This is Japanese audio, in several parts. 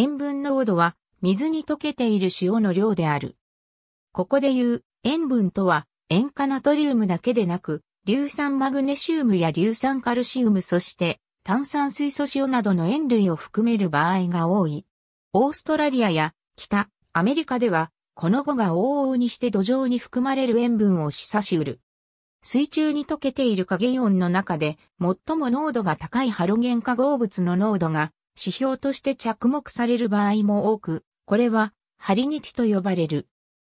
塩分濃度は水に溶けている塩の量である。ここで言う塩分とは塩化ナトリウムだけでなく、硫酸マグネシウムや硫酸カルシウムそして炭酸水素塩などの塩類を含める場合が多い。オーストラリアや北アメリカではこの語が往々にして土壌に含まれる塩分を示唆しうる。水中に溶けている影イオンの中で最も濃度が高いハロゲン化合物の濃度が指標として着目される場合も多く、これは、ハリニティと呼ばれる。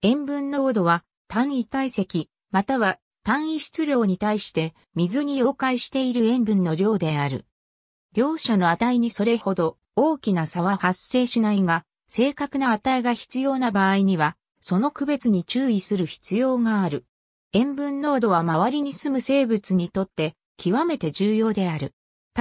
塩分濃度は、単位体積、または単位質量に対して水に溶解している塩分の量である。両者の値にそれほど大きな差は発生しないが、正確な値が必要な場合には、その区別に注意する必要がある。塩分濃度は周りに住む生物にとって極めて重要である。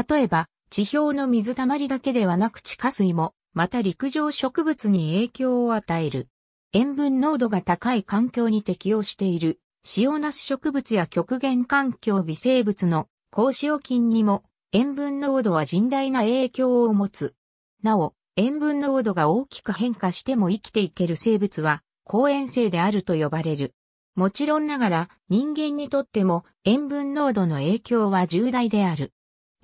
例えば、地表の水たまりだけではなく地下水も、また陸上植物に影響を与える。塩分濃度が高い環境に適応している、塩なす植物や極限環境微生物の高塩菌にも塩分濃度は甚大な影響を持つ。なお、塩分濃度が大きく変化しても生きていける生物は、高塩性であると呼ばれる。もちろんながら、人間にとっても塩分濃度の影響は重大である。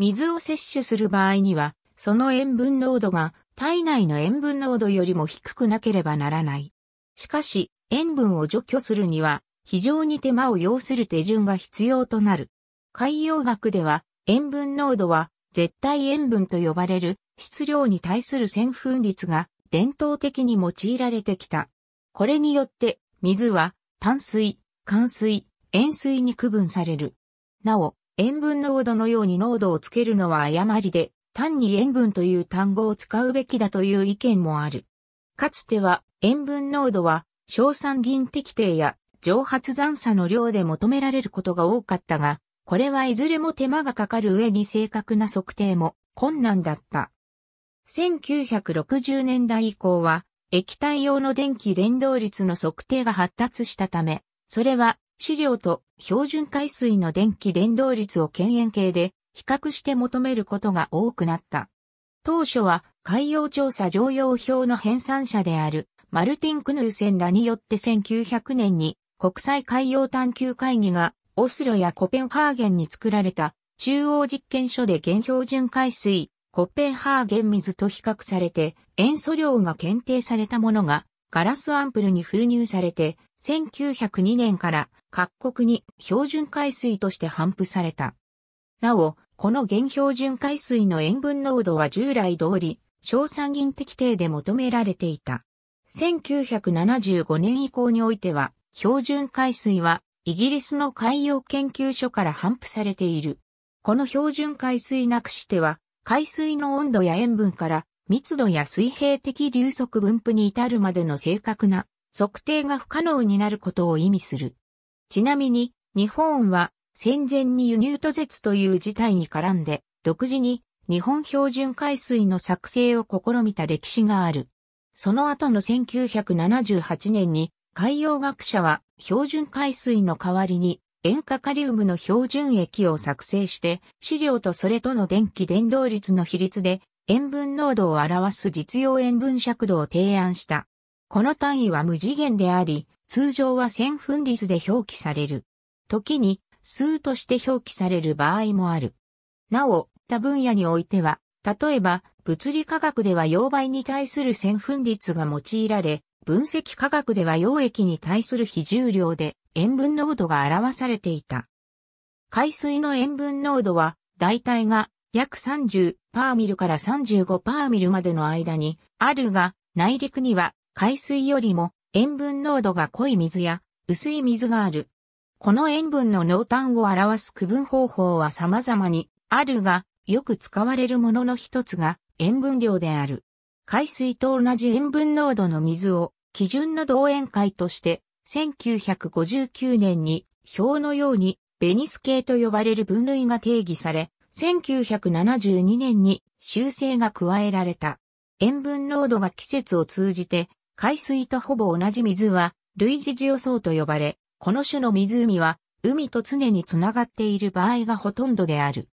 水を摂取する場合には、その塩分濃度が体内の塩分濃度よりも低くなければならない。しかし、塩分を除去するには、非常に手間を要する手順が必要となる。海洋学では、塩分濃度は、絶対塩分と呼ばれる質量に対する潜粉率が伝統的に用いられてきた。これによって、水は、淡水、寒水、塩水に区分される。なお、塩分濃度のように濃度をつけるのは誤りで、単に塩分という単語を使うべきだという意見もある。かつては、塩分濃度は、硝酸銀滴定や蒸発残差の量で求められることが多かったが、これはいずれも手間がかかる上に正確な測定も困難だった。1960年代以降は、液体用の電気伝導率の測定が発達したため、それは資料と標準海水の電気伝導率を検塩計で比較して求めることが多くなった。当初は海洋調査常用表の編纂者であるマルティン・クヌーセンらによって1900年に国際海洋探求会議がオスロやコペンハーゲンに作られた中央実験所で原標準海水、コペンハーゲン水と比較されて塩素量が検定されたものがガラスアンプルに封入されて1902年から各国に標準海水として反布された。なお、この原標準海水の塩分濃度は従来通り、硝酸銀適定で求められていた。1975年以降においては、標準海水はイギリスの海洋研究所から反布されている。この標準海水なくしては、海水の温度や塩分から密度や水平的流速分布に至るまでの正確な測定が不可能になることを意味する。ちなみに、日本は戦前に輸入途絶という事態に絡んで、独自に日本標準海水の作成を試みた歴史がある。その後の1978年に海洋学者は標準海水の代わりに塩化カリウムの標準液を作成して資料とそれとの電気伝導率の比率で塩分濃度を表す実用塩分尺度を提案した。この単位は無次元であり、通常は千分率で表記される。時に、数として表記される場合もある。なお、他分野においては、例えば、物理科学では溶媒に対する千分率が用いられ、分析科学では溶液に対する比重量で塩分濃度が表されていた。海水の塩分濃度は、大体が約30パーミルから35パーミルまでの間にあるが、内陸には海水よりも塩分濃度が濃い水や薄い水がある。この塩分の濃淡を表す区分方法は様々にあるが、よく使われるものの一つが塩分量である。海水と同じ塩分濃度の水を基準の同塩解として1959年に表のようにベニス系と呼ばれる分類が定義され、1972年に修正が加えられた。塩分濃度が季節を通じて海水とほぼ同じ水は、類似重層と呼ばれ、この種の湖は、海と常につながっている場合がほとんどである。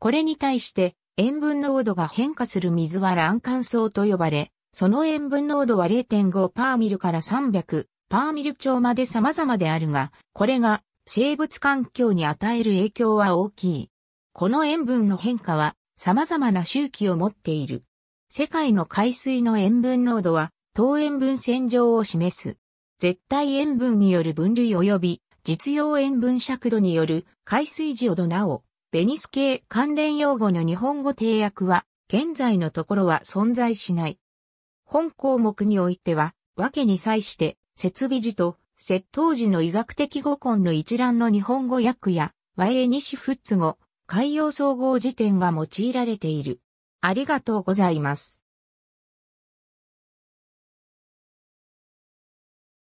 これに対して、塩分濃度が変化する水は卵管層と呼ばれ、その塩分濃度は0.5パーミルから300パーミル超まで様々であるが、これが生物環境に与える影響は大きい。この塩分の変化は様々な周期を持っている。世界の海水の塩分濃度は等塩分線上を示す。絶対塩分による分類及び実用塩分尺度による海水をどなお、ベニス系関連用語の日本語定訳は、現在のところは存在しない。本項目においては、訳に際して、設備時と、窃盗時の医学的語根の一覧の日本語訳や、和英西フッツ語、海洋総合辞典が用いられている。ありがとうございます。